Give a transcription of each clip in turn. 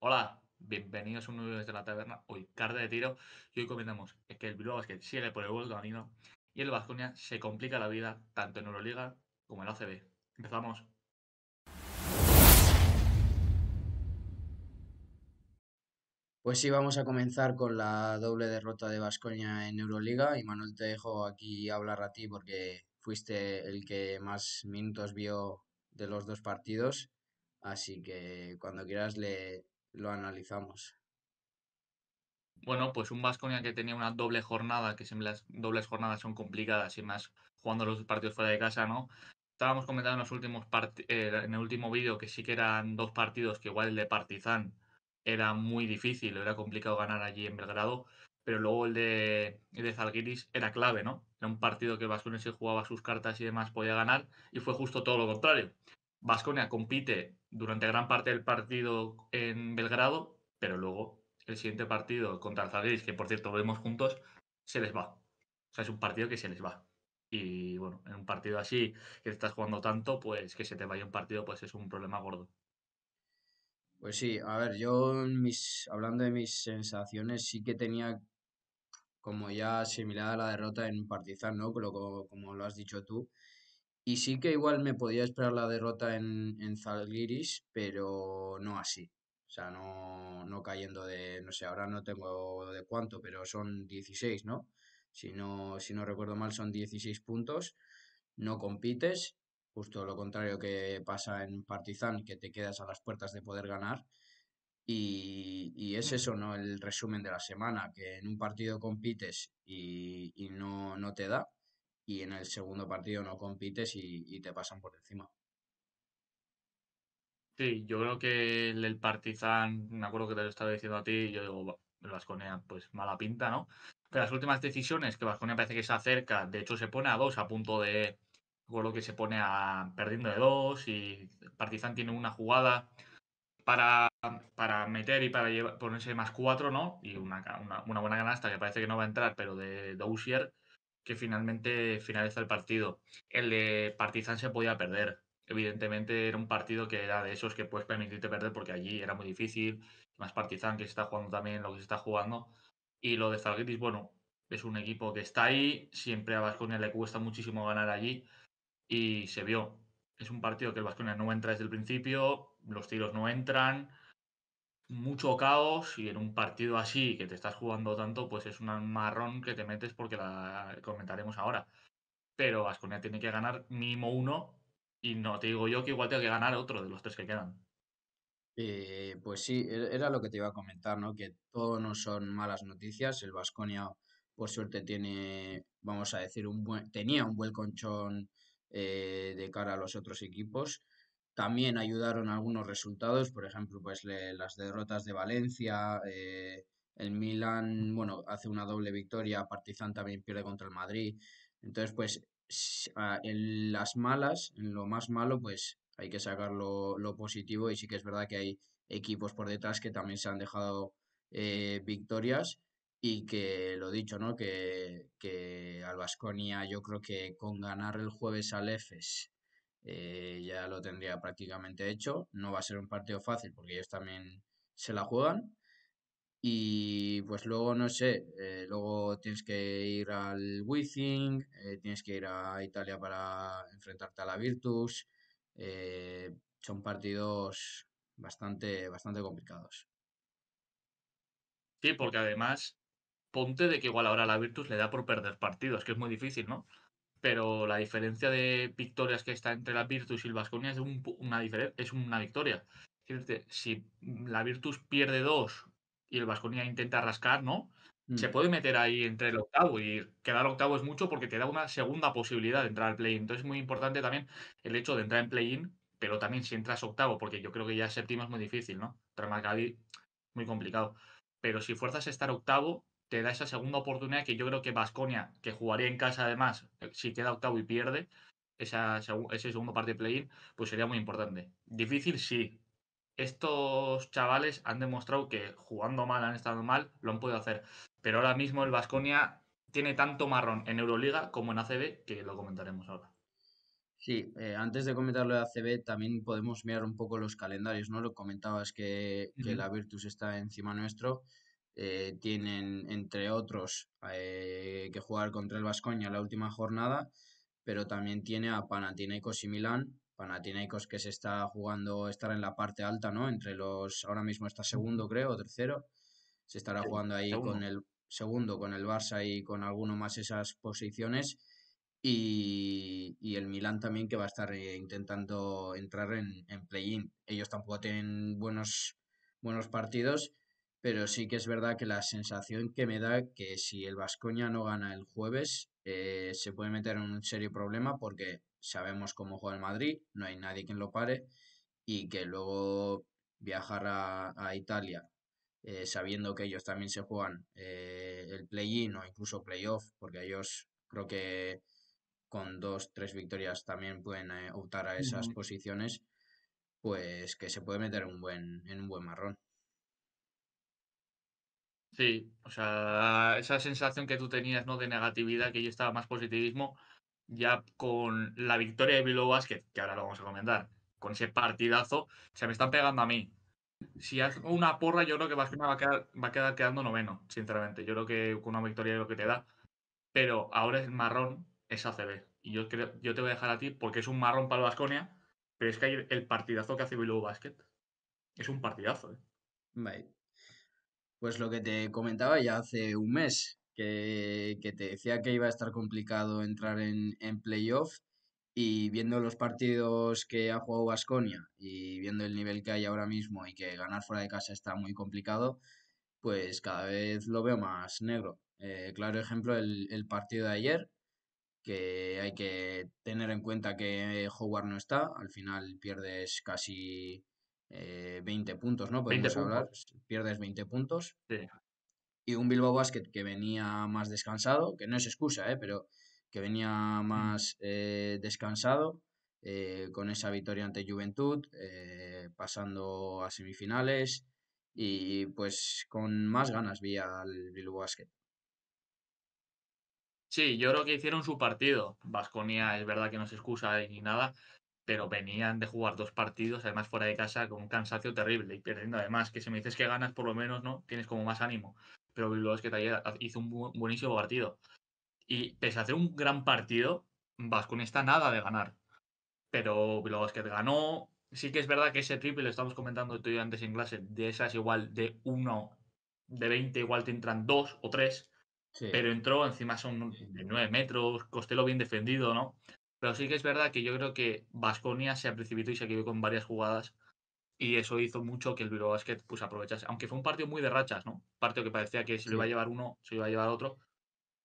Hola, bienvenidos a un nuevo desde la taberna, hoy carta de tiro y hoy comentamos que el Bilbao Basket sigue por el de camino y el Vasconia se complica la vida tanto en Euroliga como en ACB. Empezamos. Pues sí, vamos a comenzar con la doble derrota de Vasconia en Euroliga y Manuel te dejo aquí hablar a ti porque fuiste el que más minutos vio de los dos partidos. Así que cuando quieras le, lo analizamos. Bueno, pues un Vasconia que tenía una doble jornada, que siempre las dobles jornadas son complicadas y más jugando los partidos fuera de casa, ¿no? Estábamos comentando en, los últimos eh, en el último vídeo que sí que eran dos partidos, que igual el de Partizan era muy difícil, era complicado ganar allí en Belgrado, pero luego el de, el de Zalgiris era clave, ¿no? Era un partido que Vasconia se jugaba sus cartas y demás podía ganar, y fue justo todo lo contrario. Vasconia compite durante gran parte del partido en Belgrado, pero luego el siguiente partido contra el que por cierto vemos juntos, se les va. O sea, es un partido que se les va. Y bueno, en un partido así que estás jugando tanto, pues que se te vaya un partido, pues es un problema gordo. Pues sí, a ver, yo mis, hablando de mis sensaciones, sí que tenía como ya asimilada la derrota en Partizan, ¿no? como, como lo has dicho tú, y sí que igual me podía esperar la derrota en, en Zalgiris, pero no así. O sea, no, no, cayendo de, no sé, ahora no tengo de cuánto, pero son 16, ¿no? Si no, si no recuerdo mal, son 16 puntos. No compites, justo lo contrario que pasa en Partizan, que te quedas a las puertas de poder ganar. Y, y es eso, ¿no? El resumen de la semana, que en un partido compites y, y no, no te da, y en el segundo partido no compites y, te pasan por encima. Sí, yo creo que el Partizan, me acuerdo que te lo estaba diciendo a ti, yo digo, el Vasconea, pues mala pinta, ¿no? Pero las últimas decisiones, que Vasconia parece que se acerca, de hecho se pone a dos a punto de. lo que se pone a perdiendo de dos y Partizan tiene una jugada para, meter y para llevar, ponerse más cuatro, ¿no? Y una, una, buena ganasta, que parece que no va a entrar, pero de Dousier que finalmente finaliza el partido. El de Partizan se podía perder. Evidentemente era un partido que era de esos que puedes permitirte perder porque allí era muy difícil. Más Partizan que se está jugando también lo que se está jugando. Y lo de Zalgiris, bueno, es un equipo que está ahí. Siempre a Vasconia le cuesta muchísimo ganar allí. Y se vio. Es un partido que el Vasconia no entra desde el principio. Los tiros no entran mucho caos y en un partido así que te estás jugando tanto, pues es un marrón que te metes porque la comentaremos ahora. Pero Vasconia tiene que ganar mínimo uno y no te digo yo que igual tenga que ganar otro de los tres que quedan. Eh, pues sí, e-, era lo que te iba a comentar, ¿no? Que todo no son malas noticias. El Vasconia, por suerte, tiene, vamos a decir, un buen, tenía un buen conchón eh, de cara a los otros equipos. También ayudaron algunos resultados, por ejemplo, pues las derrotas de Valencia, eh, el Milan, bueno, hace una doble victoria, Partizan también pierde contra el Madrid. Entonces, pues ah, en las malas, en lo más malo, pues hay que sacar lo, positivo y sí que es verdad que hay equipos por detrás que también se han dejado eh, victorias y que lo dicho, ¿no? Que, que al yo creo que con ganar el jueves al EFES eh, ya lo tendría prácticamente hecho. No va a ser un partido fácil porque ellos también se la juegan. Y pues luego, no sé, eh, luego tienes que ir al Wizzing, eh, tienes que ir a Italia para enfrentarte a la Virtus. son partidos bastante, bastante complicados. Sí, porque además, ponte de que igual ahora la Virtus le da por perder partidos, que es muy difícil, ¿no? pero la diferencia de victorias que está entre la Virtus y el Vasconia es, una, es una victoria. Si la Virtus pierde dos y el Vasconia intenta rascar, ¿no? Mm. Se puede meter ahí entre el octavo y quedar octavo es mucho porque te da una segunda posibilidad de entrar al play-in. Entonces es muy importante también el hecho de entrar en play-in, pero también si entras octavo, porque yo creo que ya séptimo es muy difícil, ¿no? Para muy complicado. Pero si fuerzas a estar octavo, te da esa segunda oportunidad que yo creo que Vasconia, que jugaría en casa además, eh, si queda octavo y pierde, esa, ese segundo partido de play-in, pues sería muy importante. Difícil, sí. Estos chavales han demostrado que jugando mal, han estado mal, lo han podido hacer. Pero ahora mismo el Vasconia tiene tanto marrón en Euroliga como en ACB que lo comentaremos ahora. Sí, eh, antes de comentarlo de ACB, también podemos mirar un poco los calendarios, ¿no? Lo comentabas que, que la Virtus está encima nuestro. Eh, tienen, entre otros, eh, que jugar contra el Vascoña la última jornada, pero también tiene a Panathinaikos y Milán. Panathinaikos que se está jugando estar en la parte alta, ¿no? Entre los, ahora mismo está segundo, creo, tercero. Se estará jugando ahí con el segundo, con el Barça y con alguno más esas posiciones. Y, el Milán también que va a estar eh, intentando entrar en, en play-in. Ellos tampoco tienen buenos, buenos partidos pero sí que es verdad que la sensación que me da que si el Vascoña no gana el jueves, eh, se puede meter en un serio problema porque sabemos cómo juega el Madrid, no hay nadie quien lo pare y que luego viajar a, Italia eh, sabiendo que ellos también se juegan eh, el play-in o incluso play-off, porque ellos creo que con dos, tres victorias también pueden optar a esas posiciones, pues que se puede meter un buen, en un buen marrón. Sí, o sea, esa sensación que tú tenías, ¿no? De negatividad, que yo estaba más positivismo, ya con la victoria de Bilbao Basket, que ahora lo vamos a comentar, con ese partidazo, se me están pegando a mí. Si hago una porra, yo creo que Baskonia va a quedar, quedando noveno, sinceramente. Yo creo que con una victoria es lo que te da. Pero ahora es marrón, es ACB. Y yo, creo, yo te voy a dejar a ti porque es un marrón para el Basconia, pero es que hay el partidazo que hace Bilbao Basket es un partidazo, ¿eh? Pues lo que te comentaba ya hace un mes, que, te decía que iba a estar complicado entrar en, playoff y viendo los partidos que ha jugado Vasconia y viendo el nivel que hay ahora mismo y que ganar fuera de casa está muy complicado, pues cada vez lo veo más negro. Eh, claro ejemplo, el, el partido de ayer, que hay que tener en cuenta que Howard no está, al final pierdes casi 20 eh, puntos, ¿no? Podemos hablar, pierdes 20 puntos. Y un Bilbao Basket que venía más descansado, que no es excusa, ¿eh? Pero que venía más eh, descansado eh, con esa victoria ante Juventud, pasando a semifinales y pues con más ganas vía al Bilbao Basket. Sí, yo creo que hicieron su partido. Vasconia es verdad que no se excusa ni nada, pero venían de jugar dos partidos, además fuera de casa, con un cansancio terrible y perdiendo además, que si me dices que ganas, por lo menos, ¿no? Tienes como más ánimo. Pero Bilbao que hizo un buenísimo partido. Y pese a hacer un gran partido, con está nada de ganar. Pero Bilbao que ganó. Sí que es verdad que ese triple, lo estamos comentando tú yo antes en clase, de esas igual de uno de 20, igual te entran dos o tres. Pero entró, encima son de 9 metros, Costelo bien defendido, ¿no? Pero sí que es verdad que yo creo que Vasconia se precipitó y se quedó con varias jugadas. Y eso hizo mucho que el Bilbao Basket pues, aprovechase. Aunque fue un partido muy de rachas, ¿no? Partido que parecía que se lo iba a llevar uno, se lo iba a llevar otro.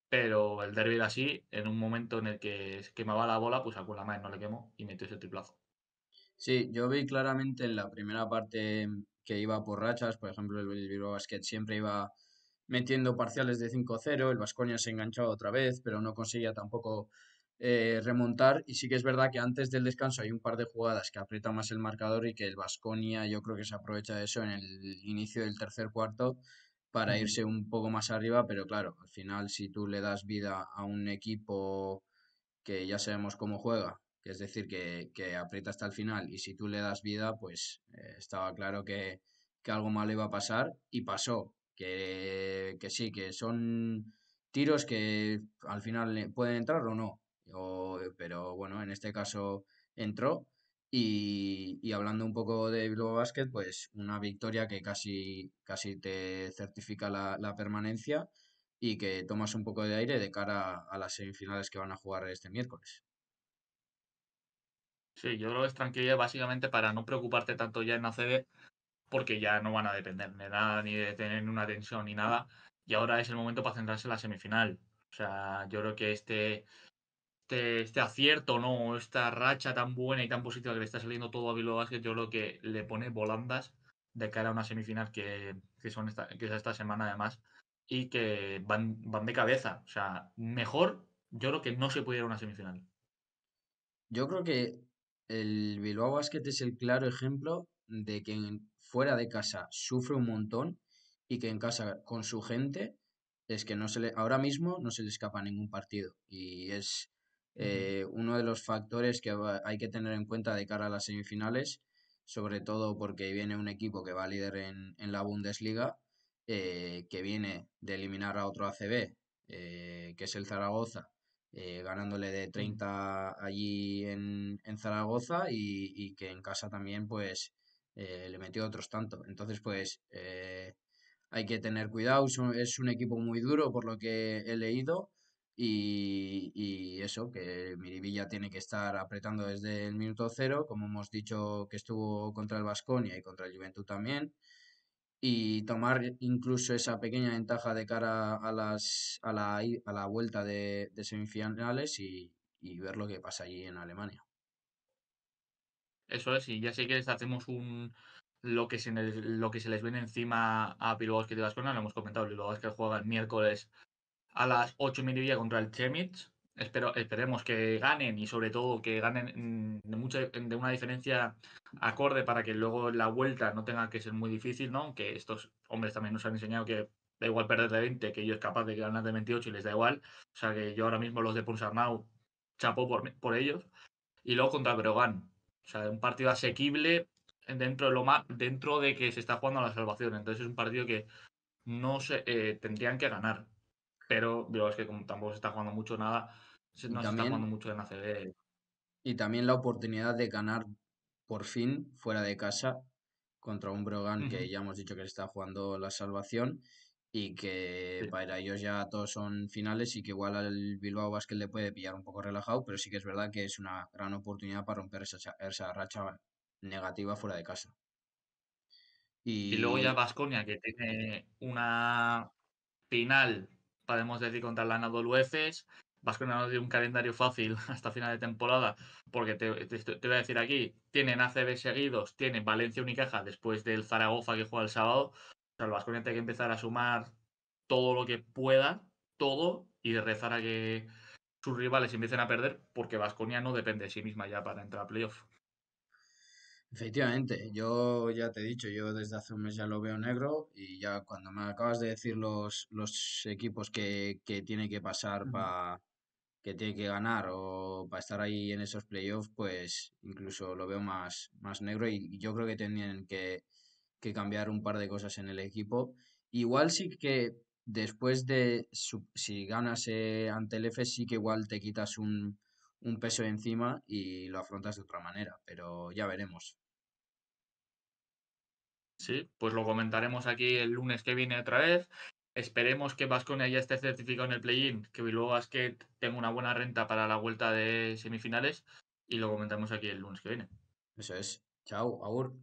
Pero el derby era así, en un momento en el que quemaba la bola, pues a más no le quemó y metió ese triplazo. Sí, yo vi claramente en la primera parte que iba por rachas. Por ejemplo, el Bilbao Basket siempre iba metiendo parciales de 5-0. El Vasconia se enganchaba otra vez, pero no conseguía tampoco eh, remontar. Y sí que es verdad que antes del descanso hay un par de jugadas que aprieta más el marcador y que el Vasconia yo creo que se aprovecha de eso en el inicio del tercer cuarto para irse un poco más arriba, pero claro, al final si tú le das vida a un equipo que ya sabemos cómo juega, que es decir, que, aprieta hasta el final, y si tú le das vida, pues eh, estaba claro que, que, algo malo iba a pasar y pasó, que, que sí, que son tiros que al final pueden entrar o no, pero bueno, en este caso entró. Y, hablando un poco de Bilbao Basket, pues una victoria que casi, casi te certifica la, la, permanencia y que tomas un poco de aire de cara a las semifinales que van a jugar este miércoles. Sí, yo creo que es tranquilidad básicamente para no preocuparte tanto ya en ACB, porque ya no van a depender de nada, ni de tener una tensión, ni nada. Y ahora es el momento para centrarse en la semifinal. O sea, yo creo que este, este, acierto, ¿no? Esta racha tan buena y tan positiva que le está saliendo todo a Bilbao Basket, yo creo que le pone volandas de cara a una semifinal que, son esta, que es esta semana además y que van, de cabeza. O sea, mejor yo creo que no se pudiera una semifinal. Yo creo que el Bilbao Basket es el claro ejemplo de que fuera de casa sufre un montón y que en casa con su gente es que no se le, ahora mismo no se le escapa ningún partido y es eh, uno de los factores que hay que tener en cuenta de cara a las semifinales, sobre todo porque viene un equipo que va líder en, en la Bundesliga, eh, que viene de eliminar a otro ACB, eh, que es el Zaragoza, ganándole de 30 allí en, Zaragoza y, que en casa también pues le metió otros tanto. Entonces pues hay que tener cuidado, es un equipo muy duro por lo que he leído. y, eso, que Miribilla tiene que estar apretando desde el minuto cero, como hemos dicho que estuvo contra el Vasconia y contra el Juventud también, y tomar incluso esa pequeña ventaja de cara a, las, a, la, vuelta de, semifinales y, ver lo que pasa allí en Alemania. Eso es, y ya que les hacemos un, lo que, se, lo que se les viene encima a Bilbao te y lo hemos comentado, los que juega el miércoles a las 8 y contra el Chemitz esperemos que ganen y sobre todo que ganen mm, de, mucha, de una diferencia acorde para que luego la vuelta no tenga que ser muy difícil, ¿no? Aunque estos hombres también nos han enseñado que da igual perder de 20, que ellos capaz de ganar de 28 y les da igual. O sea que yo ahora mismo los de Ponsarnau chapo por, por ellos. Y luego contra Brogan. O sea, un partido asequible dentro de, lo más, dentro de que se está jugando la salvación. Entonces es un partido que no se eh, tendrían que ganar pero digo, es que como tampoco se está jugando mucho nada, no se está jugando mucho en ACD. Y también la oportunidad de ganar por fin fuera de casa contra un Brogan que ya hemos dicho que está jugando la salvación y que para ellos ya todos son finales y que igual al Bilbao Basket le puede pillar un poco relajado, pero sí que es verdad que es una gran oportunidad para romper esa, racha negativa fuera de casa. Y, y luego ya Vasconia que tiene una final podemos decir, contra la Anadolu Efes. no tiene un calendario fácil hasta final de temporada, porque te, voy a decir aquí, tienen ACB seguidos, tienen Valencia Unicaja después del Zaragoza que juega el sábado. O el Vasconia tiene que empezar a sumar todo lo que pueda, todo, y rezar a que sus rivales empiecen a perder, porque Vasconia no depende de sí misma ya para entrar a playoff. Efectivamente, yo ya te he dicho, yo desde hace un mes ya lo veo negro y ya cuando me acabas de decir los, los equipos que, que tiene que pasar para que tiene que ganar o para estar ahí en esos playoffs, pues incluso lo veo más, más negro y, yo creo que tienen que, que cambiar un par de cosas en el equipo. Igual sí que después de, si ganas eh, ante el F, sí que igual te quitas un, un peso encima y lo afrontas de otra manera, pero ya veremos. Sí, pues lo comentaremos aquí el lunes que viene otra vez. Esperemos que Vasconia ya esté certificado en el play-in, que Bilbao Basket tenga una buena renta para la vuelta de semifinales y lo comentamos aquí el lunes que viene. Eso es. Chao, Agur.